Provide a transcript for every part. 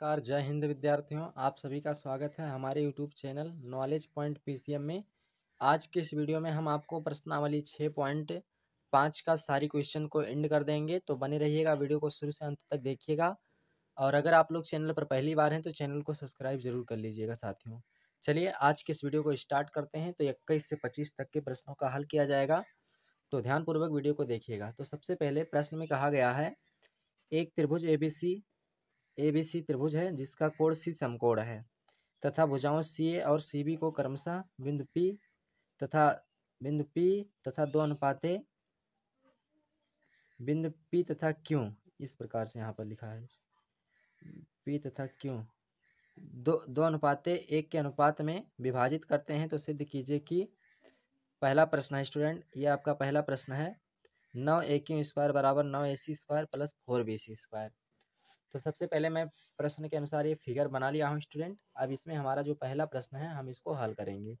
नमस्कार जय हिंद विद्यार्थियों आप सभी का स्वागत है हमारे YouTube channel knowledge point PCM में आज के इस वीडियो में हम आपको प्रश्नावली छः पॉइंट पाँच का सारी क्वेश्चन को एंड कर देंगे तो बने रहिएगा वीडियो को शुरू से अंत तक देखिएगा और अगर आप लोग चैनल पर पहली बार हैं तो चैनल को सब्सक्राइब जरूर कर लीजिएगा साथियों चलिए आज के इस वीडियो को स्टार्ट करते हैं तो इक्कीस से पच्चीस तक के प्रश्नों का हल किया जाएगा तो ध्यानपूर्वक वीडियो को देखिएगा तो सबसे पहले प्रश्न में कहा गया है एक त्रिभुज एबीसी एबीसी त्रिभुज है जिसका कोण सी समकोण है तथा भुजाओं सी ए और सी बी को क्रमशः बिंदु पी तथा बिंदु पी तथा दो अनुपाते बिंदु पी तथा क्यू इस प्रकार से यहाँ पर लिखा है पी तथा क्यों दो दो अनुपाते एक के अनुपात में विभाजित करते हैं तो सिद्ध कीजिए कि पहला प्रश्न है स्टूडेंट ये आपका पहला प्रश्न है नौ ए क्यू स्क्वायर बराबर नौ A C square plus four B C square तो सबसे पहले मैं प्रश्न के अनुसार ये फिगर बना लिया हूँ स्टूडेंट अब इसमें हमारा जो पहला प्रश्न है हम इसको हल करेंगे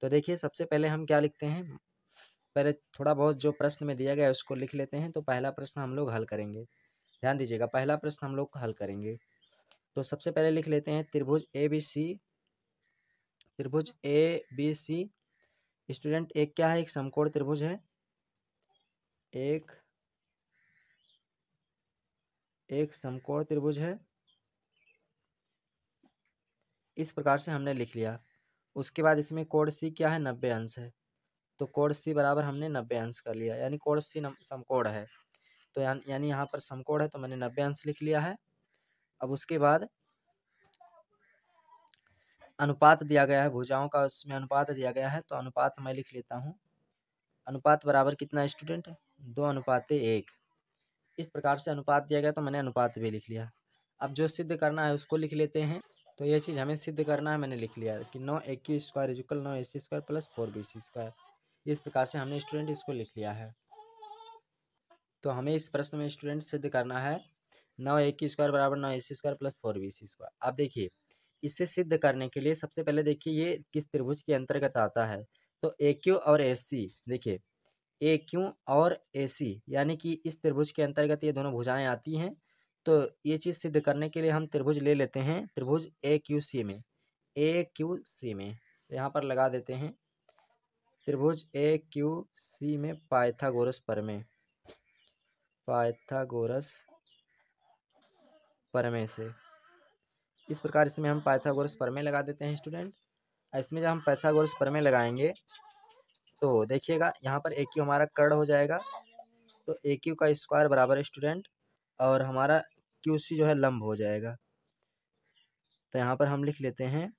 तो देखिए सबसे पहले हम क्या लिखते हैं पहले थोड़ा बहुत जो प्रश्न में दिया गया है उसको लिख लेते हैं तो पहला प्रश्न हम लोग हल करेंगे ध्यान दीजिएगा पहला प्रश्न हम लोग हल करेंगे तो सबसे पहले लिख लेते हैं त्रिभुज ए बी सी त्रिभुज ए बी सी स्टूडेंट एक क्या है एक समकोण त्रिभुज है एक एक समकोण त्रिभुज है इस प्रकार से हमने लिख लिया उसके बाद इसमें कोण सी क्या है नब्बे अंश है तो कोण सी बराबर हमने नब्बे अंश कर लिया यानी कोण सी समकोण है तो या, यानी यहाँ पर समकोण है तो मैंने नब्बे अंश लिख लिया है अब उसके बाद अनुपात दिया गया है भुजाओं का उसमें अनुपात दिया गया है तो अनुपात मैं लिख लेता हूँ अनुपात बराबर कितना स्टूडेंट दो अनुपात एक इस प्रकार से अनुपात दिया गया तो मैंने अनुपात भी लिख लिया अब जो सिद्ध करना है उसको लिख लेते हैं तो ये चीज़ हमें सिद्ध करना है मैंने लिख लिया कि नौ ए क्यू स्क्वायर इजिकल नौ A C square plus four B C square इस प्रकार से हमने स्टूडेंट इसको लिख लिया है तो हमें इस प्रश्न में स्टूडेंट सिद्ध करना है नौ ए क्यू स्क्वायर बराबर नौ A C square plus four B C square अब देखिए इसे सिद्ध करने के लिए सबसे पहले देखिए ये किस त्रिभुज के अंतर्गत आता है तो ए क्यू और एस सी देखिए ए क्यू और ए सी यानी कि इस त्रिभुज के अंतर्गत ये दोनों भुजाएं आती हैं तो ये चीज़ सिद्ध करने के लिए हम त्रिभुज ले लेते हैं त्रिभुज ए क्यू सी में ए क्यू सी में तो यहाँ पर लगा देते हैं त्रिभुज ए क्यू सी में पाइथागोरस परमे पाइथागोरस परमे से इस प्रकार इसमें हम पाइथागोरस परमे लगा देते हैं स्टूडेंट इसमें जब हम पैथागोरस परमे लगाएंगे तो देखिएगा यहाँ पर ए क्यू हमारा कर्ण हो जाएगा तो ए क्यू का स्क्वायर बराबर स्टूडेंट और हमारा क्यू सी जो है लंब हो जाएगा तो यहाँ पर हम लिख लेते हैं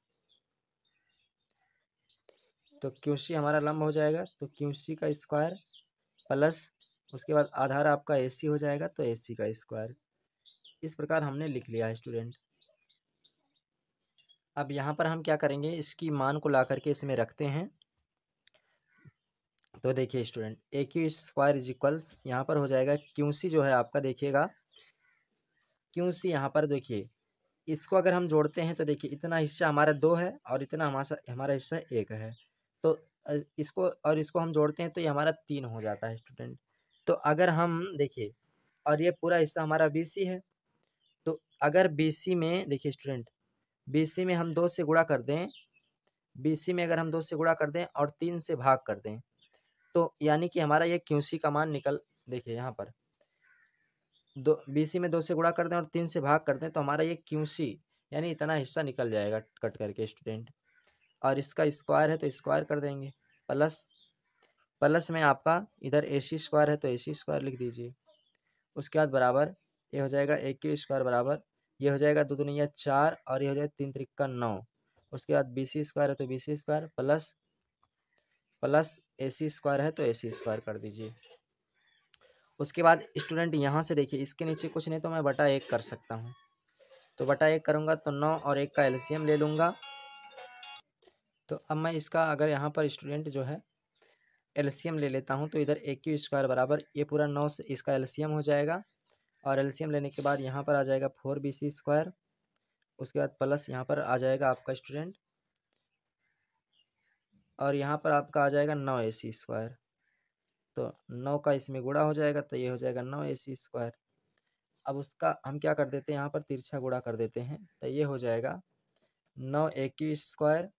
तो क्यू सी हमारा लंब हो जाएगा तो क्यू सी का स्क्वायर प्लस उसके बाद आधार आपका ए सी हो जाएगा तो ए सी का स्क्वायर इस प्रकार हमने लिख लिया है स्टूडेंट अब यहाँ पर हम क्या करेंगे इसकी मान को ला करके इसमें रखते हैं तो देखिए student A Q square is equals यहाँ पर हो जाएगा क्यू सी जो है आपका देखिएगा क्यू सी यहाँ पर देखिए इसको अगर हम जोड़ते हैं तो देखिए इतना हिस्सा हमारा दो है और इतना हमारा हमारा हिस्सा एक है तो इसको और इसको हम जोड़ते हैं तो ये हमारा तीन हो जाता है स्टूडेंट तो अगर हम देखिए और ये पूरा हिस्सा हमारा बी सी है तो अगर बी सी में देखिए स्टूडेंट बी सी में हम दो से गुणा कर दें बी सी में अगर हम दो से गुणा कर दें और तीन से भाग कर दें तो यानी कि हमारा ये क्यू सी का मान निकल देखिए यहाँ पर दो बी सी में दो से गुणा कर दें और तीन से भाग कर दें तो हमारा ये क्यू सी यानी इतना हिस्सा निकल जाएगा कट करके स्टूडेंट और इसका स्क्वायर है तो स्क्वायर कर देंगे प्लस प्लस में आपका इधर ए सी स्क्वायर है तो ए सी स्क्वायर लिख दीजिए उसके बाद बराबर ये हो जाएगा ए क्यू स्क्वायर बराबर ये हो जाएगा दो दुनिया चार और ये हो जाएगा तीन त्रिक्का नौ उसके बाद बी सी स्क्वायर है तो B C square plus plus A C square है तो ए सी स्क्वायर कर दीजिए उसके बाद स्टूडेंट यहाँ से देखिए इसके नीचे कुछ नहीं तो मैं बटा एक कर सकता हूँ तो बटा एक करूँगा तो नौ और एक का एलसीएम ले लूँगा तो अब मैं इसका अगर यहाँ पर स्टूडेंट जो है एलसीएम ले लेता हूँ तो इधर ए क्यू स्क्वायर बराबर ये पूरा नौ से इसका एलसीएम हो जाएगा और एलसीएम लेने के बाद यहाँ पर आ जाएगा फोर बी सी स्क्वायर उसके बाद प्लस यहाँ पर आ जाएगा आपका स्टूडेंट और यहाँ पर आपका आ जाएगा नौ ए सी स्क्वायर तो नौ का इसमें गुड़ा हो जाएगा तो ये हो जाएगा नौ ए सी स्क्वायर अब उसका हम क्या कर देते हैं यहाँ पर तिरछा गुड़ा कर देते हैं तो ये हो जाएगा नौ इक्कीस स्क्वायर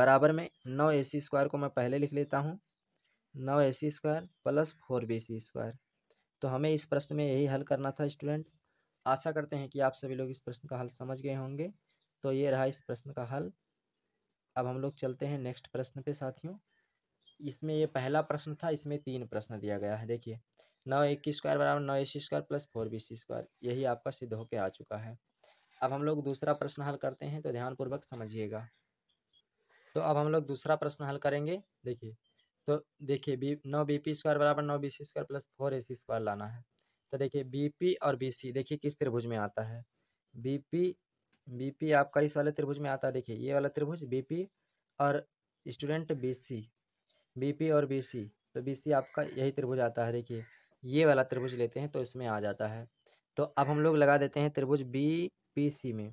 बराबर में नौ ए सी स्क्वायर को मैं पहले लिख लेता हूँ नौ A C square plus four B C square तो हमें इस प्रश्न में यही हल करना था स्टूडेंट आशा करते हैं कि आप सभी लोग इस प्रश्न का हल समझ गए होंगे तो ये रहा इस प्रश्न का हल अब हम लोग चलते हैं नेक्स्ट प्रश्न पे साथियों इसमें ये पहला प्रश्न था इसमें तीन प्रश्न दिया गया है देखिए नौ एक स्क्वायर बराबर नौ A C square plus four B C square यही आपका सिद्ध होकर आ चुका है अब हम लोग दूसरा प्रश्न हल करते हैं तो ध्यानपूर्वक समझिएगा तो अब हम लोग दूसरा प्रश्न हल करेंगे देखिए तो देखिए बी नौ बी पी स्क्वायर बराबर नौ B C square plus four A C square लाना है तो देखिए बी पी और बी सी देखिए किस त्रिभुज में आता है बी पी बीपी आपका इस वाले त्रिभुज में आता है देखिए ये वाला त्रिभुज बीपी और स्टूडेंट बीसी बीपी और बीसी तो बीसी आपका यही त्रिभुज आता है देखिए ये वाला त्रिभुज लेते हैं तो इसमें आ जाता है तो अब हम लोग लगा देते हैं त्रिभुज बी पी सी में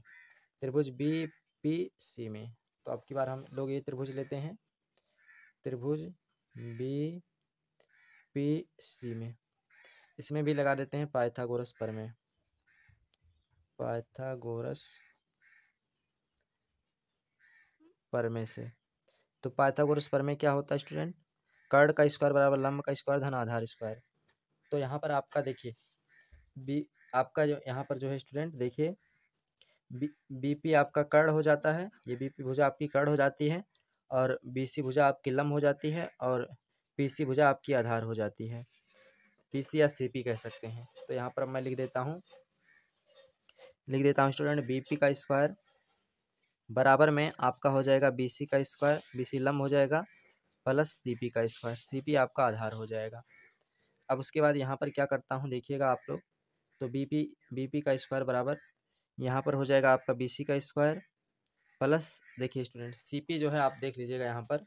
त्रिभुज बी पी सी में तो अब की बार हम लोग ये त्रिभुज लेते हैं त्रिभुज बी पी सी में इसमें भी लगा देते हैं पाइथागोरस पर में पाइथागोरस परमे से तो पाइथागोरस परमे क्या होता है स्टूडेंट कर्ण का स्क्वायर बराबर लंब का स्क्वायर धन आधार स्क्वायर तो यहाँ पर आपका देखिए बी आपका जो यहाँ पर जो है स्टूडेंट देखिए बी बी आपका कर्ण हो जाता है ये पी भुजा आपकी कर्ण हो जाती है और सी भुजा आपकी लंब हो जाती है और सी भुजा आपकी आधार हो जाती है सी या पी कह सकते हैं तो यहाँ पर मैं लिख देता हूँ लिख देता हूँ स्टूडेंट पी का स्क्वायर बराबर में आपका हो जाएगा बी सी का स्क्वायर बी सी लम्ब हो जाएगा प्लस सी पी का स्क्वायर सी पी आपका आधार हो जाएगा अब उसके बाद यहाँ पर क्या करता हूँ देखिएगा आप लोग तो बी पी बी पी का स्क्वायर बराबर यहाँ पर हो जाएगा आपका बी सी का स्क्वायर प्लस देखिए स्टूडेंट सी पी जो है आप देख लीजिएगा यहाँ पर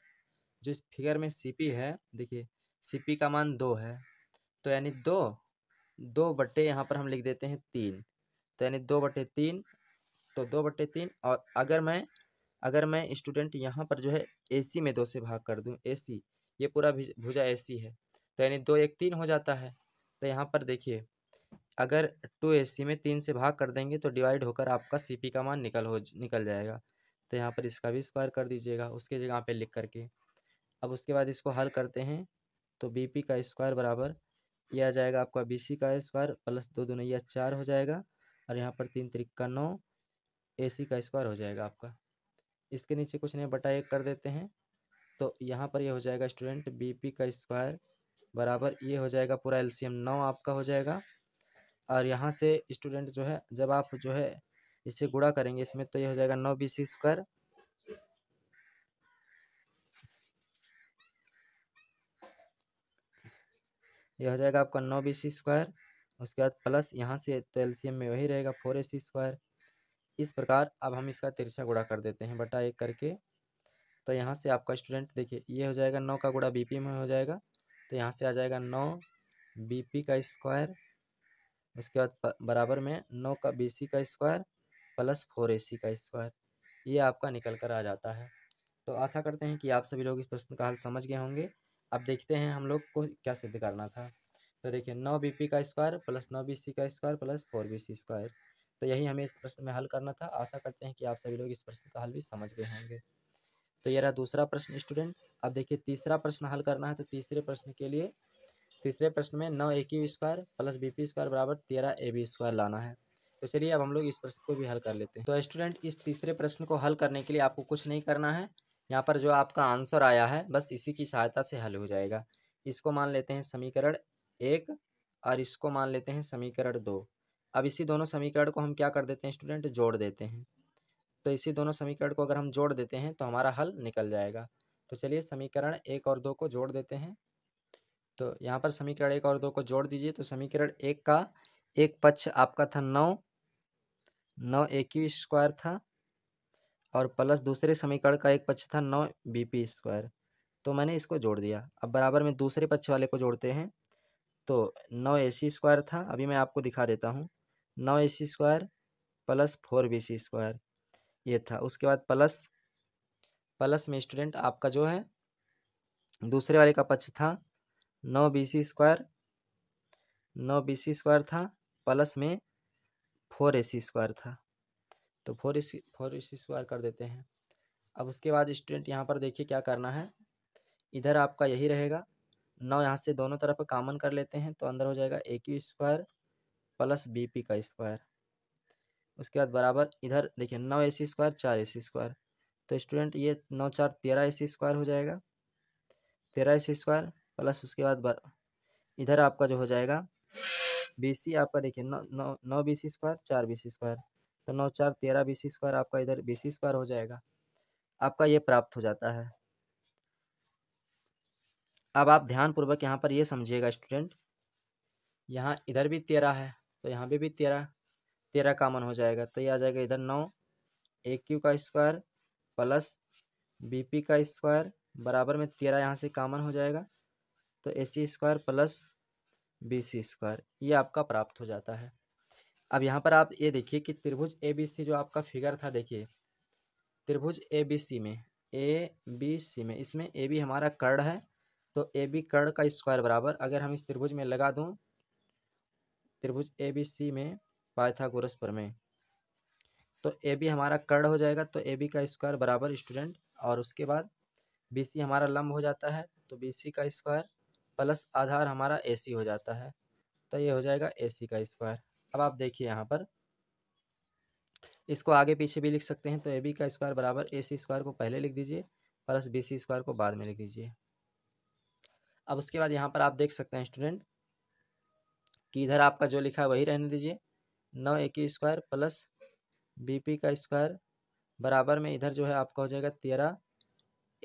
जो इस फिगर में सी पी है देखिए सी पी का मान दो है तो यानी दो दो बट्टे यहाँ पर हम लिख देते हैं तीन तो यानी दो बटे तीन तो दो बट्टे तीन और अगर मैं अगर मैं स्टूडेंट यहाँ पर जो है एसी में दो से भाग कर दूँ एसी ये पूरा भुजा एसी है तो यानी दो एक तीन हो जाता है तो यहाँ पर देखिए अगर टू एसी में तीन से भाग कर देंगे तो डिवाइड होकर आपका पी का मान निकल हो निकल जाएगा तो यहाँ पर इसका भी स्क्वायर कर दीजिएगा उसके जगह पे लिख करके अब उसके बाद इसको हल करते हैं तो पी का स्क्वायर बराबर यह आ जाएगा आपका सी का स्क्वायर प्लस दो दुनैया चार हो जाएगा और यहाँ पर तीन तरीका नौ ए सी का स्क्वायर हो जाएगा आपका इसके नीचे कुछ नहीं बटा एक कर देते हैं तो यहाँ पर ये यह हो जाएगा स्टूडेंट बी पी का स्क्वायर बराबर ये हो जाएगा पूरा एलसीएम नौ आपका हो जाएगा और यहाँ से स्टूडेंट जो है जब आप जो है इसे गुड़ा करेंगे इसमें तो ये हो जाएगा नौ बी सी स्क्वायर यह हो जाएगा आपका नौ बी सी स्क्वायर उसके बाद प्लस यहाँ से तो एलसीएम में वही रहेगा फोर ए सी स्क्वायर इस प्रकार अब हम इसका तिरछा गुड़ा कर देते हैं बटा एक करके तो यहाँ से आपका स्टूडेंट देखिए ये हो जाएगा नौ का गुड़ा बी में हो जाएगा तो यहाँ से आ जाएगा नौ बी का स्क्वायर उसके बाद बराबर में नौ का बी का स्क्वायर प्लस फोर ए का स्क्वायर ये आपका निकल कर आ जाता है तो आशा करते हैं कि आप सभी लोग इस प्रश्न का हल समझ गए होंगे अब देखते हैं हम लोग को क्या सिद्ध करना था तो देखिए नौ बी का स्क्वायर प्लस नौ बी का square plus four B square तो यही हमें इस प्रश्न में हल करना था आशा करते हैं कि आप सभी लोग इस प्रश्न का हल भी समझ गए होंगे तो ये रहा दूसरा प्रश्न स्टूडेंट अब देखिए तीसरा प्रश्न हल करना है तो तीसरे प्रश्न के लिए तीसरे प्रश्न में नौ A Q square plus B P square बराबर तेरह ए बी स्क्वायर लाना है तो चलिए अब हम लोग इस प्रश्न को भी हल कर लेते हैं तो स्टूडेंट इस तीसरे प्रश्न को हल करने के लिए आपको कुछ नहीं करना है यहाँ पर जो आपका आंसर आया है बस इसी की सहायता से हल हो जाएगा इसको मान लेते हैं समीकरण एक और इसको मान लेते हैं समीकरण दो अब इसी दोनों समीकरण को हम क्या कर देते हैं स्टूडेंट जोड़ देते हैं तो इसी दोनों समीकरण को अगर हम जोड़ देते हैं तो हमारा हल निकल जाएगा तो चलिए समीकरण एक और दो को जोड़ देते हैं तो यहाँ पर समीकरण एक और दो को जोड़ दीजिए तो समीकरण एक का एक पक्ष आपका था नौ नौ ए क्यू स्क्वायर था और प्लस दूसरे समीकरण का एक पक्ष था नौ बी पी स्क्वायर तो मैंने इसको जोड़ दिया अब बराबर में दूसरे पक्ष वाले को जोड़ते हैं तो नौ ए सी स्क्वायर था अभी मैं आपको दिखा देता हूँ नौ A C square plus four B C square ये था उसके बाद प्लस प्लस में स्टूडेंट आपका जो है दूसरे वाले का पक्ष था नौ बी सी स्क्वायर नौ बी सी स्क्वायर था प्लस में फोर ए सी स्क्वायर था तो four A C four A C square कर देते हैं अब उसके बाद स्टूडेंट यहाँ पर देखिए क्या करना है इधर आपका यही रहेगा नौ यहाँ से दोनों तरफ कामन कर लेते हैं तो अंदर हो जाएगा A Q square plus B P का स्क्वायर उसके बाद बराबर इधर देखिए नौ ए सी स्क्वायर चार ए सी स्क्वायर तो स्टूडेंट ये नौ चार तेरह ए सी स्क्वायर हो जाएगा तेरह ए सी स्क्वायर प्लस उसके बाद इधर आपका जो हो जाएगा बी सी आपका देखिए नौ नौ नौ बी सी स्क्वायर चार बी सी स्क्वायर तो नौ चार तेरह बी सी स्क्वायर आपका इधर बी सी स्क्वायर हो जाएगा आपका ये प्राप्त हो जाता है अब आप ध्यानपूर्वक यहाँ पर ये समझिएगा स्टूडेंट यहाँ इधर भी तेरह है तो यहाँ पे भी तेरह तेरह कामन हो जाएगा तो ये आ जाएगा इधर नौ ए क्यू का स्क्वायर प्लस बी पी का स्क्वायर बराबर में तेरह यहाँ से कामन हो जाएगा तो A C square plus B C square ये आपका प्राप्त हो जाता है अब यहाँ पर आप ये देखिए कि त्रिभुज ए बी सी जो आपका फिगर था देखिए त्रिभुज ए बी सी में ए बी सी में इसमें ए बी हमारा कर्ण है तो ए बी कर्ण का स्क्वायर बराबर अगर हम इस त्रिभुज में लगा दूँ त्रिभुज ए बी सी में पाइथागोरस प्रमेय तो ए बी हमारा कर्ण हो जाएगा तो ए बी का स्क्वायर बराबर स्टूडेंट और उसके बाद बी सी हमारा लंब हो जाता है तो बी सी का स्क्वायर प्लस आधार हमारा ए सी हो जाता है तो ये हो जाएगा ए सी का स्क्वायर अब आप देखिए यहाँ पर इसको आगे पीछे भी लिख सकते हैं तो ए बी का स्क्वायर बराबर ए सी स्क्वायर को पहले लिख दीजिए प्लस बी सी स्क्वायर को बाद में लिख दीजिए अब उसके बाद यहाँ पर आप देख सकते हैं स्टूडेंट कि इधर आपका जो लिखा है वही रहने दीजिए नौ ए की स्क्वायर प्लस बी पी का स्क्वायर बराबर में इधर जो है आपका हो जाएगा तेरह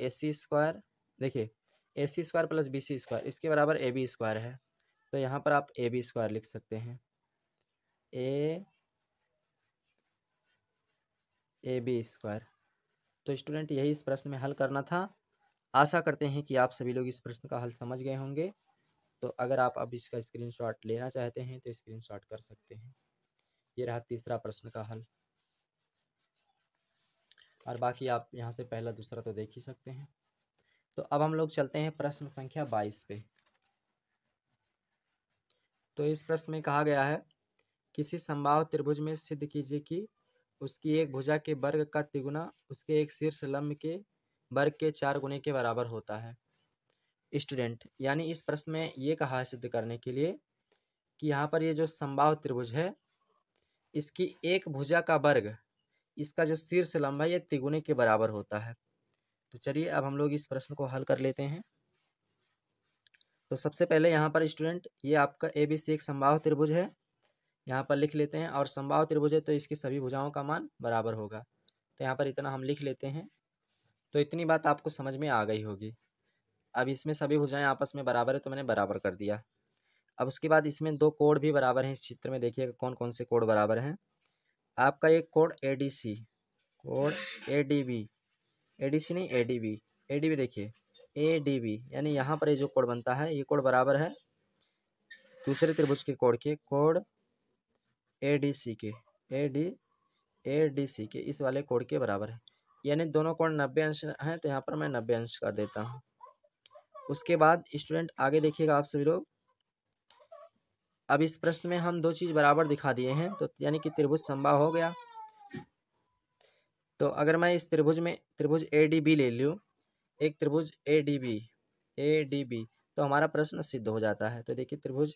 ए सी स्क्वायर देखिए A C square plus B C square इसके बराबर ए बी स्क्वायर है तो यहाँ पर आप ए बी स्क्वायर लिख सकते हैं ए ए बी स्क्वायर तो स्टूडेंट यही इस प्रश्न में हल करना था आशा करते हैं कि आप सभी लोग इस प्रश्न का हल समझ गए होंगे तो अगर आप अब इसका स्क्रीनशॉट लेना चाहते हैं तो स्क्रीनशॉट कर सकते हैं ये रहा तीसरा प्रश्न का हल और बाकी आप यहाँ से पहला दूसरा तो देख ही सकते हैं तो अब हम लोग चलते हैं प्रश्न संख्या बाईस पे तो इस प्रश्न में कहा गया है किसी संभाव त्रिभुज में सिद्ध कीजिए कि उसकी एक भुजा के वर्ग का तिगुना उसके एक शीर्ष लंब के वर्ग के चार गुने के बराबर होता है स्टूडेंट यानी इस प्रश्न में ये कहा है सिद्ध करने के लिए कि यहाँ पर ये जो संभाव त्रिभुज है इसकी एक भुजा का वर्ग इसका जो शीर्ष लंबा ये तिगुने के बराबर होता है तो चलिए अब हम लोग इस प्रश्न को हल कर लेते हैं तो सबसे पहले यहाँ पर स्टूडेंट ये आपका ए बी सी एक संभाव त्रिभुज है यहाँ पर लिख लेते हैं और संभाव त्रिभुज है तो इसकी सभी भुजाओं का मान बराबर होगा तो यहाँ पर इतना हम लिख लेते हैं तो इतनी बात आपको समझ में आ गई होगी अब इसमें सभी भुजाएं आपस में बराबर है तो मैंने बराबर कर दिया अब उसके बाद इसमें दो कोड भी बराबर हैं इस चित्र में देखिएगा कौन कौन से कोड बराबर हैं आपका एक code A D C code A D B A D C नहीं A D B A D B देखिए ए डी बी यानी यहाँ पर ये जो कोड बनता है ये कोड बराबर है दूसरे त्रिभुज के कोड के कोड ए डी सी के ए डी ए डी सी के इस वाले कोड के बराबर है यानी दोनों कोण नब्बे अंश हैं तो यहाँ पर मैं नब्बे अंश कर देता हूँ उसके बाद स्टूडेंट आगे देखिएगा आप सभी लोग अब इस प्रश्न में हम दो चीज़ बराबर दिखा दिए हैं तो यानी कि त्रिभुज संभव हो गया तो अगर मैं इस त्रिभुज में त्रिभुज ए डी बी ले लूँ एक त्रिभुज A D B A D B तो हमारा प्रश्न सिद्ध हो जाता है तो देखिए त्रिभुज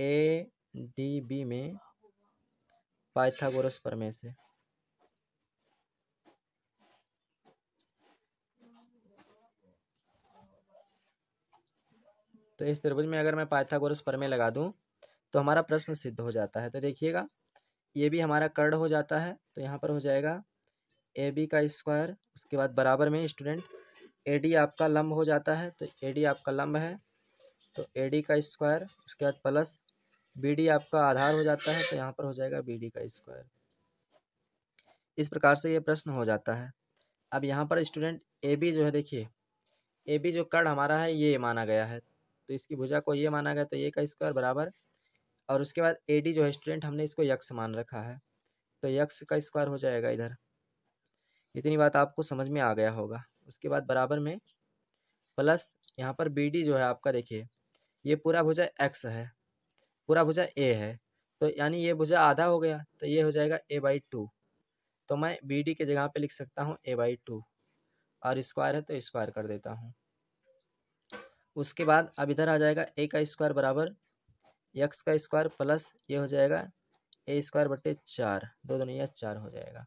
ए डी बी में पाइथागोरस प्रमेय से तो इस त्रिभुज में अगर मैं पाइथागोरस में लगा दूँ तो हमारा प्रश्न सिद्ध हो जाता है तो देखिएगा ये भी हमारा कर्ण हो जाता है तो यहाँ पर हो जाएगा ए बी का स्क्वायर उसके बाद बराबर में स्टूडेंट ए डी आपका लंब हो जाता है तो ए डी आपका लंब है तो ए डी का स्क्वायर उसके बाद प्लस बी डी आपका आधार हो जाता है तो यहाँ पर हो जाएगा बी डी का स्क्वायर इस प्रकार से ये प्रश्न हो जाता है अब यहाँ पर स्टूडेंट ए बी जो है देखिए ए बी जो कर्ण हमारा है ये माना गया है तो इसकी भुजा को ये माना गया तो ये का स्क्वायर बराबर और उसके बाद ए डी जो है स्टूडेंट हमने इसको यक्स मान रखा है तो यक्स का स्क्वायर हो जाएगा इधर इतनी बात आपको समझ में आ गया होगा उसके बाद बराबर में प्लस यहाँ पर बी डी जो है आपका देखिए ये पूरा भुजा एक्स है पूरा भुजा ए है तो यानी ये भुजा आधा हो गया तो ये हो जाएगा ए बाई टू तो मैं बी डी के जगह पे लिख सकता हूँ ए बाई टू और स्क्वायर है तो स्क्वायर कर देता हूँ उसके बाद अब इधर आ जाएगा ए का स्क्वायर बराबर यक्स का स्क्वायर प्लस ये हो जाएगा ए स्क्वायर बटे चार दो दुनिया चार हो जाएगा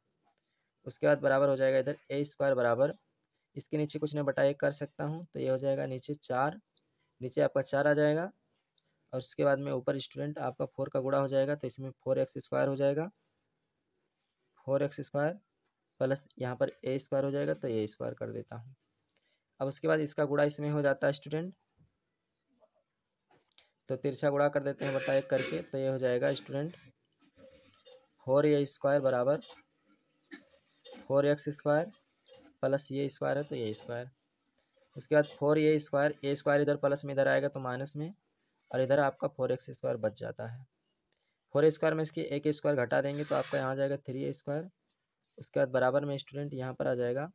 उसके बाद बराबर हो जाएगा इधर ए स्क्वायर बराबर इसके नीचे कुछ नहीं बटा एक कर सकता हूँ तो ये हो जाएगा नीचे चार नीचे आपका चार आ जाएगा और उसके बाद में ऊपर स्टूडेंट आपका फोर का गुड़ा हो जाएगा तो इसमें फोर एक्स स्क्वायर हो जाएगा फोर एक्स स्क्वायर प्लस यहाँ पर ए स्क्वायर हो जाएगा तो ए स्क्वायर कर देता हूँ अब उसके बाद इसका गुड़ा इसमें हो जाता है स्टूडेंट तो तिरछा गुड़ा कर देते हैं बताए एक करके तो ये हो जाएगा स्टूडेंट फोर ए स्क्वायर बराबर फोर एक्स स्क्वायर प्लस ये स्क्वायर है तो ये स्क्वायर उसके बाद four A square A square इधर प्लस में इधर आएगा तो माइनस में और इधर आपका फोर एक्स स्क्वायर बच जाता है फोर स्क्वायर में इसकी एक स्क्वायर घटा देंगे तो आपका यहाँ आ जाएगा थ्री स्क्वायर उसके बाद बराबर में स्टूडेंट यहाँ पर आ जाएगा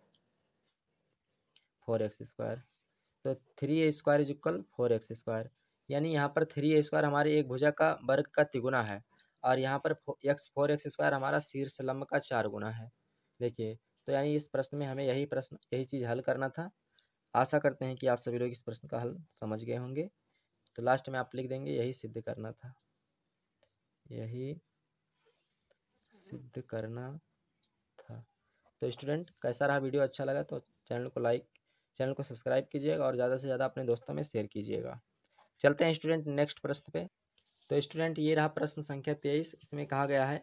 फोर एक्स स्क्वायर तो three A square is equal four X square यानी यहाँ पर थ्री ए स्क्वायर हमारे एक भुजा का वर्ग का तिगुना है और यहाँ पर एक्स फोर एक्स स्क्वायर हमारा शीर्ष लंब का चार गुना है देखिए तो यानी इस प्रश्न में हमें यही प्रश्न यही चीज़ हल करना था आशा करते हैं कि आप सभी लोग इस प्रश्न का हल समझ गए होंगे तो लास्ट में आप लिख देंगे यही सिद्ध करना था यही सिद्ध करना था तो स्टूडेंट कैसा रहा वीडियो अच्छा लगा तो चैनल को लाइक चैनल को सब्सक्राइब कीजिएगा और ज़्यादा से ज़्यादा अपने दोस्तों में शेयर कीजिएगा चलते हैं स्टूडेंट नेक्स्ट प्रश्न पे तो स्टूडेंट ये रहा प्रश्न संख्या तेईस इसमें कहा गया है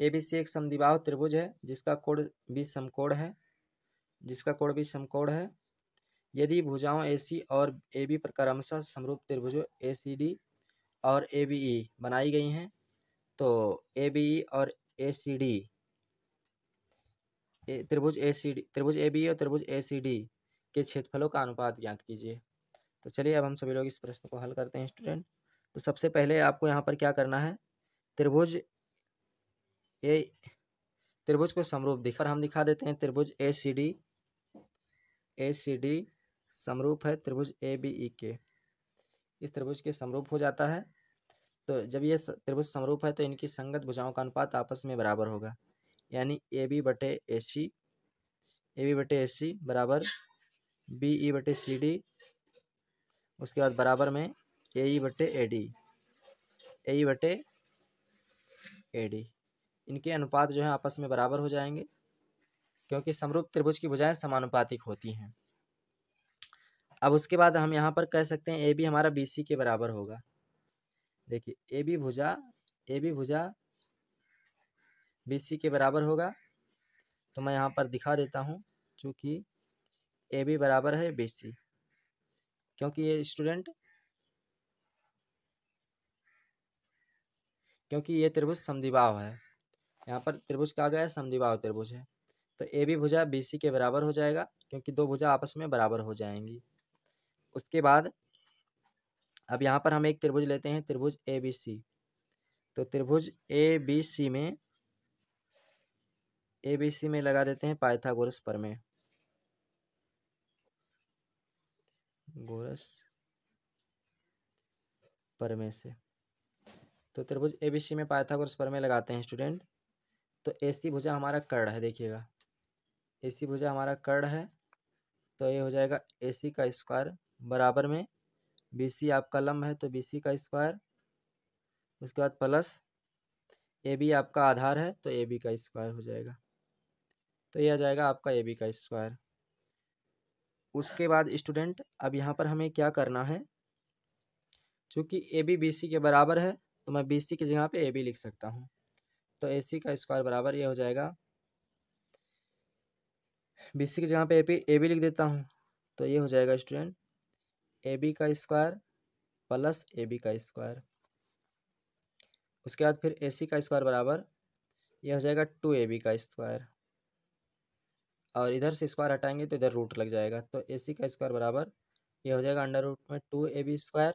ए बी सी एक समदिबाहु त्रिभुज है जिसका कोड भी समकोण है जिसका कोड भी समकोण है यदि भुजाओं ए सी और ए बी पर क्रमशः समरूप त्रिभुजों ए सी डी और ए बी ई बनाई गई हैं तो ए बी ई और ए सी डी त्रिभुज ए सी डी त्रिभुज ए बी और त्रिभुज ए सी डी के क्षेत्रफलों का अनुपात ज्ञात कीजिए तो चलिए अब हम सभी लोग इस प्रश्न को हल करते हैं स्टूडेंट तो सबसे पहले आपको यहाँ पर क्या करना है त्रिभुज ए त्रिभुज को समरूप दिख हम दिखा देते हैं त्रिभुज ए C D A C D समरूप है त्रिभुज ए बी ई के इस त्रिभुज के समरूप हो जाता है तो जब ये त्रिभुज समरूप है तो इनकी संगत भुजाओं का अनुपात आपस में बराबर होगा यानी ए बी बटे ए सी ए बी बटे ए सी बराबर बी ई बटे सी डी उसके बाद बराबर में ए ई बटे ए डी ए ई बटे ए डी इनके अनुपात जो है आपस में बराबर हो जाएंगे क्योंकि समरूप त्रिभुज की भुजाएं समानुपातिक होती हैं अब उसके बाद हम यहाँ पर कह सकते हैं ए बी हमारा बी सी के बराबर होगा देखिए ए बी भुजा ए बी भुजा बी सी के बराबर होगा तो मैं यहाँ पर दिखा देता हूँ चूँकि ए बी बराबर है बी सी क्योंकि ये स्टूडेंट क्योंकि ये त्रिभुज समदिभाव है यहाँ पर त्रिभुज कहा गया है समदिभाव त्रिभुज है तो ए बी भुजा बी सी के बराबर हो जाएगा क्योंकि दो भुजा आपस में बराबर हो जाएंगी उसके बाद अब यहाँ पर हम एक त्रिभुज लेते हैं त्रिभुज ए बी सी तो त्रिभुज ए बी सी में ए बी सी में लगा देते हैं पाइथागोरस परमेय गोरस परमे से तो त्रिभुज ए बी सी में पाइथागोरस परमे लगाते हैं स्टूडेंट तो ए सी भुजा हमारा कर्ण है देखिएगा ए सी भुजा हमारा कर्ण है तो ये हो जाएगा ए सी का स्क्वायर बराबर में बी सी आपका लम्ब है तो बी सी का स्क्वायर उसके बाद प्लस ए बी आपका आधार है तो ए बी का स्क्वायर हो जाएगा तो यह आ जाएगा आपका ए बी का स्क्वायर उसके बाद स्टूडेंट अब यहाँ पर हमें क्या करना है चूँकि ए बी बी सी के बराबर है तो मैं बी सी की जगह पे ए बी लिख सकता हूँ तो ए सी का स्क्वायर बराबर ये हो जाएगा बी सी की जगह पे ए पी ए बी लिख देता हूँ तो ये हो जाएगा स्टूडेंट ए बी का स्क्वायर प्लस ए बी का स्क्वायर उसके बाद फिर ए सी का स्क्वायर बराबर यह हो जाएगा टू ए बी का स्क्वायर और इधर से स्क्वायर हटाएंगे तो इधर रूट लग जाएगा तो ए सी का स्क्वायर बराबर ये हो जाएगा अंडर रूट में टू ए बी स्क्वायर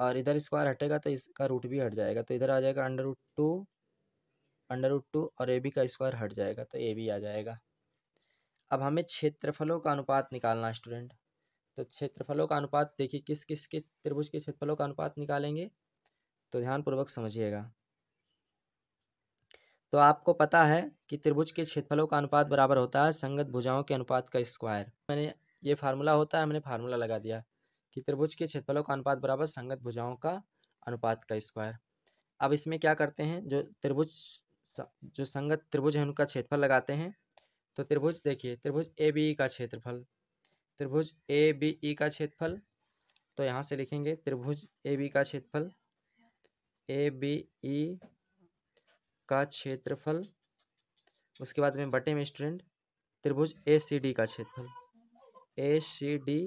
और इधर स्क्वायर हटेगा तो इसका रूट भी हट जाएगा तो इधर आ जाएगा under root two under root two और ए बी का स्क्वायर हट जाएगा तो ए बी आ जाएगा अब हमें क्षेत्रफलों का अनुपात निकालना स्टूडेंट तो क्षेत्रफलों का अनुपात देखिए किस किस के त्रिभुज के क्षेत्रफलों का अनुपात निकालेंगे तो ध्यानपूर्वक समझिएगा तो आपको पता है कि त्रिभुज के क्षेत्रफलों का अनुपात बराबर होता है संगत भुजाओं के अनुपात का स्क्वायर मैंने ये फार्मूला होता है मैंने फार्मूला लगा दिया कि त्रिभुज के क्षेत्रफलों का अनुपात बराबर संगत भुजाओं का अनुपात का स्क्वायर अब इसमें क्या करते हैं जो त्रिभुज जो संगत त्रिभुज है उनका क्षेत्रफल लगाते हैं तो त्रिभुज देखिए त्रिभुज ए बी का क्षेत्रफल त्रिभुज ए बी ई का क्षेत्रफल तो यहाँ से लिखेंगे त्रिभुज ए बी का क्षेत्रफल ए बी ई का क्षेत्रफल उसके बाद में बटे में स्टूडेंट त्रिभुज ए सी डी का क्षेत्रफल ए सी डी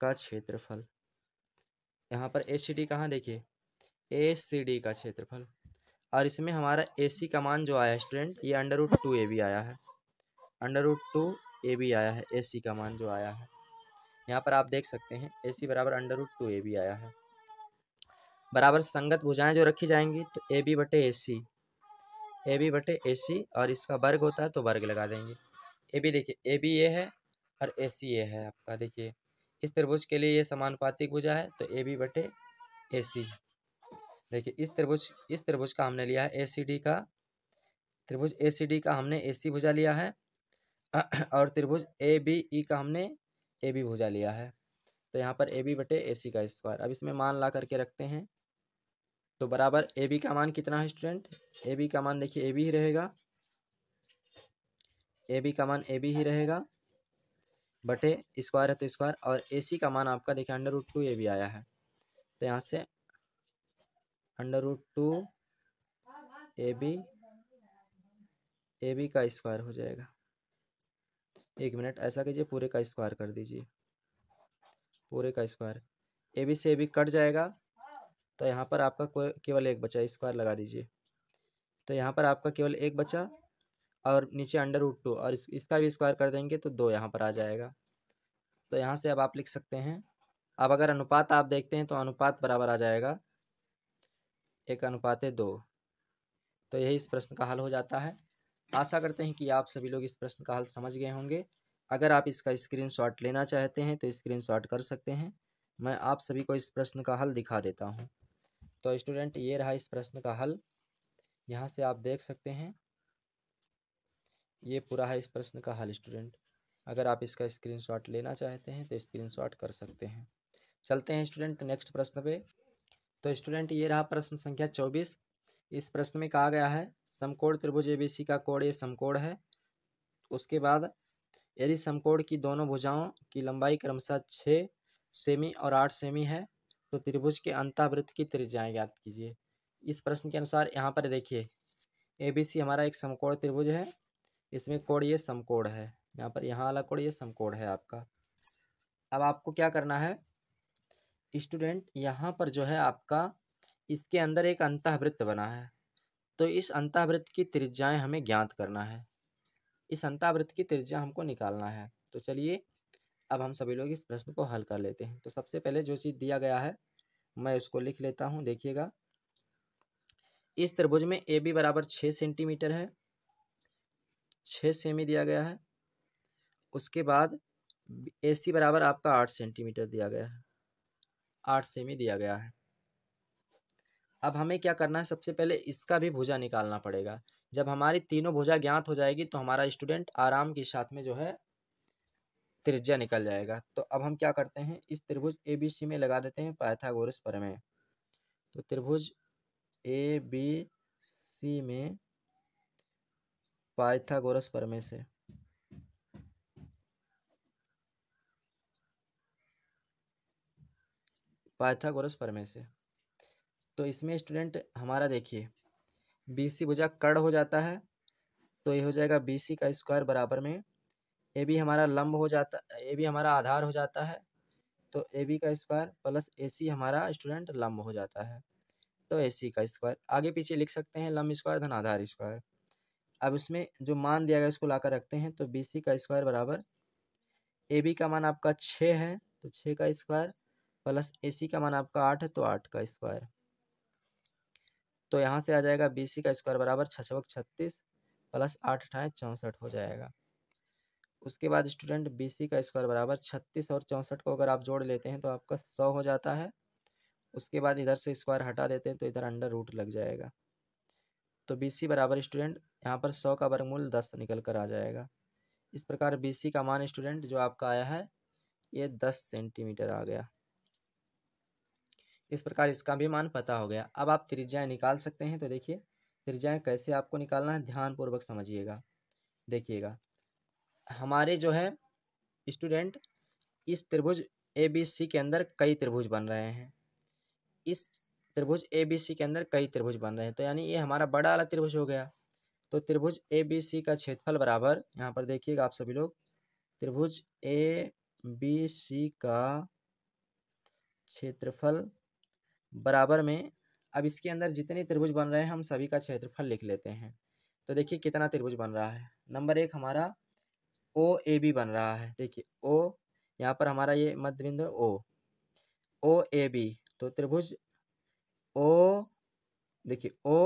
का क्षेत्रफल यहाँ पर ए सी डी कहाँ देखिए ए सी डी का क्षेत्रफल और इसमें हमारा ए सी का मान जो आया स्टूडेंट ये under root two A B आया है under root two A B आया है ए सी का मान जो आया है यहाँ पर आप देख सकते हैं ए सी बराबर under root two A B आया है बराबर संगत भुजाएं जो रखी जाएंगी तो ए बी बटे ए सी ए बी बटे ए सी और इसका वर्ग होता है तो वर्ग लगा देंगे ए बी देखिए ए बी ए है और ए सी ए है आपका देखिए इस त्रिभुज के लिए ये समानुपातिक भुजा है तो ए बी बटे ए सी देखिए इस त्रिभुज इस त्रिभुज का हमने लिया है ए सी डी का त्रिभुज ए सी डी का हमने ए सी भुजा लिया है और त्रिभुज ए बी ई का हमने ए बी भुजा लिया है तो यहाँ पर ए बी बटे ए सी का स्क्वायर अब इसमें मान ला करके रखते हैं तो बराबर ए बी का मान कितना है स्टूडेंट ए बी का मान देखिए ए बी ही रहेगा ए बी का मान ए बी ही रहेगा बटे स्क्वायर है तो स्क्वायर और ए सी का मान आपका देखिए under root two A B आया है तो यहाँ से under root two A B A B का स्क्वायर हो जाएगा एक मिनट ऐसा कीजिए पूरे का स्क्वायर कर दीजिए पूरे का स्क्वायर ए बी से ए बी कट जाएगा तो यहाँ पर आपका केवल एक बचा स्क्वायर लगा दीजिए तो यहाँ पर आपका केवल एक बचा और नीचे अंडर रूट टू और इस, इसका भी स्क्वायर कर देंगे तो दो यहाँ पर आ जाएगा तो यहाँ से अब आप लिख सकते हैं अब अगर अनुपात आप देखते हैं तो अनुपात बराबर आ जाएगा एक अनुपात है दो तो यही इस प्रश्न का हल हो जाता है आशा करते हैं कि आप सभी लोग इस प्रश्न का हल समझ गए होंगे अगर आप इसका स्क्रीनशॉट लेना चाहते हैं तो स्क्रीनशॉट कर सकते हैं मैं आप सभी को इस प्रश्न का हल दिखा देता हूँ तो स्टूडेंट ये रहा इस प्रश्न का हल यहाँ से आप देख सकते हैं ये पूरा है इस प्रश्न का हल स्टूडेंट अगर आप इसका स्क्रीनशॉट लेना चाहते हैं तो स्क्रीनशॉट कर सकते हैं चलते हैं स्टूडेंट नेक्स्ट प्रश्न पे तो स्टूडेंट ये रहा प्रश्न संख्या चौबीस इस प्रश्न में कहा गया है समकोण त्रिभुज एबीसी का कोण ये समकोण है उसके बाद यदि समकोण की दोनों भुजाओं की लंबाई क्रमशः छः सेमी और आठ सेमी है तो त्रिभुज के अंतावृत्त की त्रिज्याएँ ज्ञात कीजिए इस प्रश्न के अनुसार यहाँ पर देखिए ए बी सी हमारा एक समकोण त्रिभुज है इसमें कोण ये समकोण है यहाँ पर यहाँ वाला कोण ये समकोण है आपका अब आपको क्या करना है स्टूडेंट यहाँ पर जो है आपका इसके अंदर एक अंतःवृत्त बना है तो इस अंतःवृत्त की त्रिज्याएं हमें ज्ञात करना है इस अंतःवृत्त की त्रिज्या हमको निकालना है तो चलिए अब हम सभी लोग इस प्रश्न को हल कर लेते हैं तो सबसे पहले जो चीज़ दिया गया है मैं उसको लिख लेता हूँ देखिएगा इस त्रिभुज में ए बी बराबर छः सेंटीमीटर है छः सेमी दिया गया है उसके बाद ए सी बराबर आपका आठ सेंटीमीटर दिया गया है आठ सेमी दिया गया है अब हमें क्या करना है सबसे पहले इसका भी भुजा निकालना पड़ेगा जब हमारी तीनों भुजा ज्ञात हो जाएगी तो हमारा स्टूडेंट आराम के साथ में जो है त्रिज्या निकल जाएगा तो अब हम क्या करते हैं इस त्रिभुज ए बी सी में लगा देते हैं पायथागोरस प्रमेय तो त्रिभुज ए बी सी में पाइथागोरस प्रमेय से पाइथागोरस प्रमेय से तो इसमें स्टूडेंट हमारा देखिए बी सी भुजा कर्ण हो जाता है तो ये हो जाएगा बी सी का स्क्वायर बराबर में ए बी हमारा लंब हो जाता ए बी हमारा आधार हो जाता है तो ए बी का स्क्वायर प्लस ए सी हमारा स्टूडेंट लंब हो जाता है तो ए सी का स्क्वायर आगे पीछे लिख सकते हैं लंब स्क्वायर धन आधार स्क्वायर अब इसमें जो मान दिया गया उसको लाकर रखते हैं तो बी सी का स्क्वायर बराबर ए बी का मान आपका छः है तो छः का स्क्वायर प्लस ए सी का मान आपका आठ है तो आठ का स्क्वायर तो यहाँ से आ जाएगा बी सी का स्क्वायर बराबर छछवक छत्तीस प्लस आठ अठाएँ चौंसठ हो जाएगा उसके बाद स्टूडेंट बी सी का स्क्वायर बराबर छत्तीस और चौंसठ को अगर आप जोड़ लेते हैं तो आपका सौ हो जाता है उसके बाद इधर से स्क्वायर हटा देते हैं तो इधर अंडर रूट लग जाएगा तो बी सी बराबर स्टूडेंट यहाँ पर सौ का वर्गमूल दस निकल कर आ जाएगा इस प्रकार बी सी का मान स्टूडेंट जो आपका आया है ये दस सेंटीमीटर आ गया इस प्रकार इसका भी मान पता हो गया अब आप त्रिज्याएं निकाल सकते हैं तो देखिए त्रिज्याएँ कैसे आपको निकालना है ध्यानपूर्वक समझिएगा देखिएगा हमारे जो है स्टूडेंट इस त्रिभुज ए बी सी के अंदर कई त्रिभुज बन रहे हैं इस त्रिभुज ए बी सी के अंदर कई त्रिभुज बन रहे हैं तो यानी ये हमारा बड़ा वाला त्रिभुज हो गया तो त्रिभुज ए बी सी का क्षेत्रफल बराबर यहाँ पर देखिएगा आप सभी लोग त्रिभुज ए बी सी का क्षेत्रफल बराबर में अब इसके अंदर जितने त्रिभुज बन रहे हैं हम सभी का क्षेत्रफल लिख लेते हैं तो देखिए कितना त्रिभुज बन रहा है नंबर एक हमारा ओ ए बी बन रहा है देखिए ओ यहाँ पर हमारा ये मध्य बिंदु ओ ओ ए बी तो त्रिभुज ओ देखिए ओ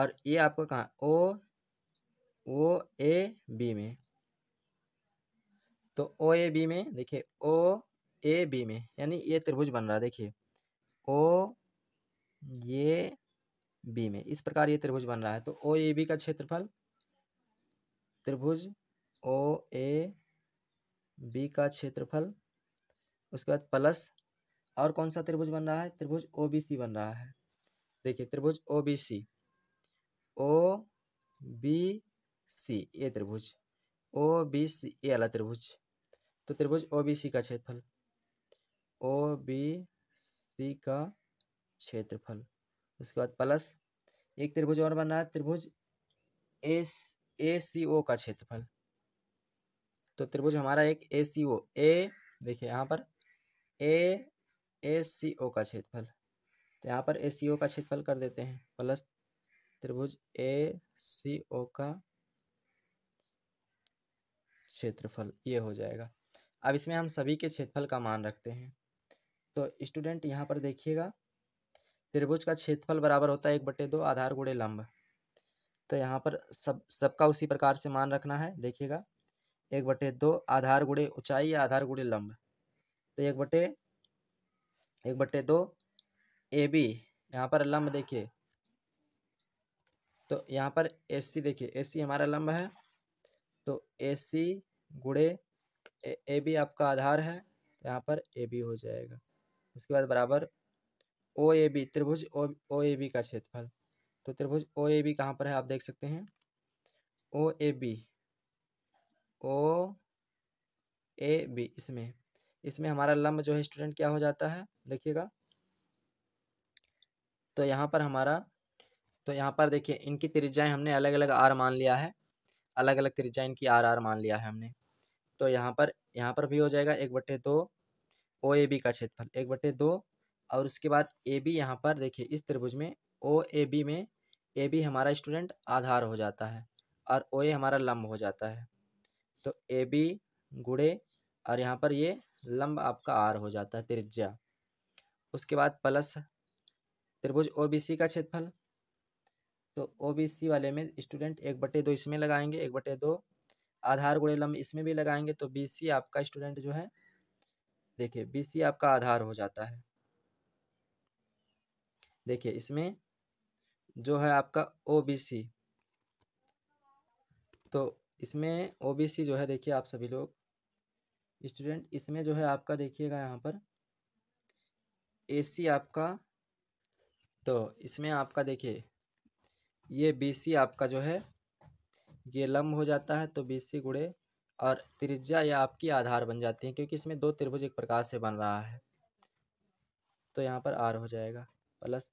और ये आपको कहाँ ओ ओ ए बी में तो ओ ए बी में देखिए ओ ए बी में यानी ये त्रिभुज बन रहा है देखिए ओ ये बी में इस प्रकार ये त्रिभुज बन रहा है तो ओ ए बी का क्षेत्रफल त्रिभुज ओ ए बी का क्षेत्रफल उसके बाद प्लस और कौन सा त्रिभुज बन रहा है त्रिभुज ओ बी सी बन रहा है देखिए त्रिभुज O B C O B C ये त्रिभुज ओ बी सी ये वाला त्रिभुज तो त्रिभुज ओ बी सी का क्षेत्रफल ओ बी सी का क्षेत्रफल उसके बाद प्लस एक त्रिभुज और बन रहा है त्रिभुज एस ए सी ओ का क्षेत्रफल तो त्रिभुज हमारा एक ए सी ओ ए देखिए यहाँ पर ए ए सी ओ का क्षेत्रफल तो यहाँ पर ए सी ओ का क्षेत्रफल कर देते हैं प्लस त्रिभुज ए सी ओ का क्षेत्रफल ये हो जाएगा अब इसमें हम सभी के क्षेत्रफल का मान रखते हैं तो स्टूडेंट यहाँ पर देखिएगा त्रिभुज का क्षेत्रफल बराबर होता है एक बटे दो आधार गुड़े लंब तो यहाँ पर सब सबका उसी प्रकार से मान रखना है देखिएगा एक बटे दो आधार गुड़े ऊंचाई या आधार गुड़े लंब तो एक बटे एक बटे दो ए बी यहाँ पर लंब देखिए तो यहाँ पर ए सी देखिए ए सी हमारा लंब है तो ए सी गुड़े ए बी आपका आधार है तो यहाँ पर ए बी हो जाएगा उसके बाद बराबर ओ ए बी त्रिभुज ओ ए बी का क्षेत्रफल तो त्रिभुज ओ ए बी कहाँ पर है आप देख सकते हैं ओ A B O A B इसमें इसमें हमारा लम्ब जो है स्टूडेंट क्या हो जाता है देखिएगा तो यहाँ पर हमारा तो यहाँ पर देखिए इनकी त्रिज्याएं हमने अलग अलग आर मान लिया है अलग अलग त्रिज्या इनकी आर आर मान लिया है हमने तो यहाँ पर यहाँ पर भी हो जाएगा एक बट्टे दो ओ ए बी का क्षेत्रफल एक बट्टे दो और उसके बाद ए बी यहाँ पर देखिए इस त्रिभुज में ओ ए बी में ए बी हमारा स्टूडेंट आधार हो जाता है और ओ ए हमारा लम्ब हो जाता है तो ए बी गुड़े और यहाँ पर ये लंब आपका आर हो जाता है त्रिज्या उसके बाद प्लस त्रिभुज ओ बी सी का क्षेत्रफल तो ओ बी सी वाले में स्टूडेंट एक बटे दो इसमें लगाएंगे एक बटे दो आधार गुड़े लंब इसमें भी लगाएंगे तो बी सी आपका स्टूडेंट जो है देखिए बी सी आपका आधार हो जाता है देखिए इसमें जो है आपका ओ बी सी तो इसमें ओबीसी जो है देखिए आप सभी लोग स्टूडेंट इसमें जो है आपका देखिएगा यहाँ पर एसी आपका तो इसमें आपका देखिए ये बीसी आपका जो है ये लम्ब हो जाता है तो बीसी गुड़े और त्रिज्या ये आपकी आधार बन जाती है क्योंकि इसमें दो त्रिभुज एक प्रकार से बन रहा है तो यहाँ पर आर हो जाएगा प्लस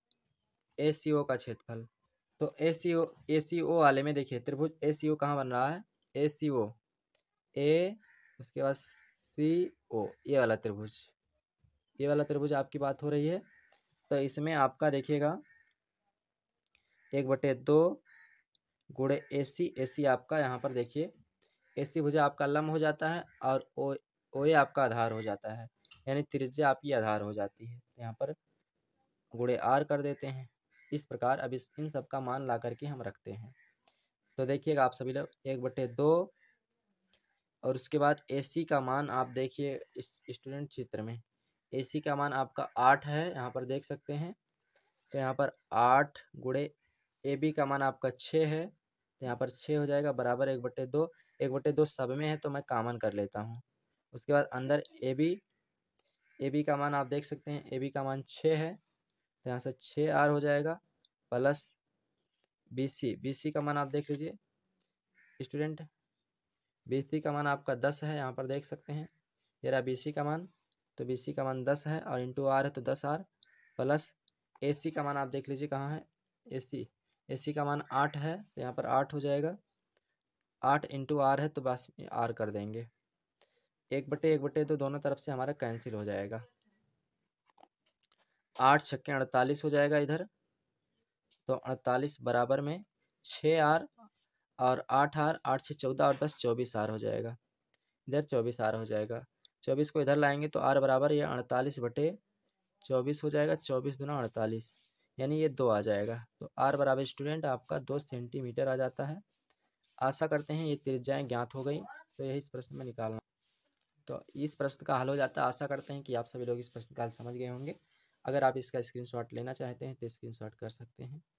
ए सी ओ का क्षेत्रफल तो ए सी ओ ए सी ओ वाले में देखिए त्रिभुज ए सी ओ कहाँ बन रहा है ए सी ओ ए उसके बाद सी ओ ये वाला त्रिभुज ये वाला त्रिभुज आपकी बात हो रही है तो इसमें आपका देखिएगा एक बटे दो गुड़े ए सी ए सी आपका यहाँ पर देखिए ए सी भुजा आपका लम्ब हो जाता है और ओ ओ ए आपका आधार हो जाता है यानी त्रिज्या आपकी आधार हो जाती है तो यहाँ पर गुड़े आर कर देते हैं इस प्रकार अब इस इन सब का मान ला करके हम रखते हैं तो देखिएगा आप सभी लोग एक बटे दो और उसके बाद ए सी का मान आप देखिए स्टूडेंट चित्र में ए सी का मान आपका आठ है यहाँ पर देख सकते हैं तो यहाँ पर आठ गुड़े ए बी का मान आपका छः है तो यहाँ पर छः हो जाएगा बराबर एक बटे दो एक बटे दो सब में है तो मैं कामन कर लेता हूँ उसके बाद अंदर ए बी ए बी का मान आप देख सकते हैं ए बी का मान छः है तो यहाँ से छः आर हो जाएगा प्लस बी बीसी का मान आप देख लीजिए स्टूडेंट बीसी का मान आपका दस है यहाँ पर देख सकते हैं ये रहा सी का मान तो सी का मान दस है और इंटू आर है तो दस आर प्लस सी का मान आप देख लीजिए कहाँ है ए सी ए सी का मान आठ है तो यहाँ पर आठ हो जाएगा आठ इंटू आर है तो बस आर कर देंगे एक बटे एक बटे तो दोनों तरफ से हमारा कैंसिल हो जाएगा आठ छक्के अड़तालीस हो जाएगा इधर तो अड़तालीस बराबर में छः आर और आठ आर आठ छः चौदह और दस चौबीस आर हो जाएगा इधर चौबीस आर हो जाएगा चौबीस को इधर लाएंगे तो आर बराबर ये अड़तालीस बटे चौबीस हो जाएगा चौबीस दोनों अड़तालीस यानी ये दो आ जाएगा तो आर बराबर स्टूडेंट आपका दो सेंटीमीटर आ जाता है आशा करते हैं ये त्रिज्याएँ ज्ञात हो गई तो यही इस प्रश्न में निकालना तो इस प्रश्न का हल हो जाता है आशा करते हैं कि आप सभी लोग इस प्रश्न का हल समझ गए होंगे अगर आप इसका स्क्रीनशॉट लेना चाहते हैं तो स्क्रीनशॉट कर सकते हैं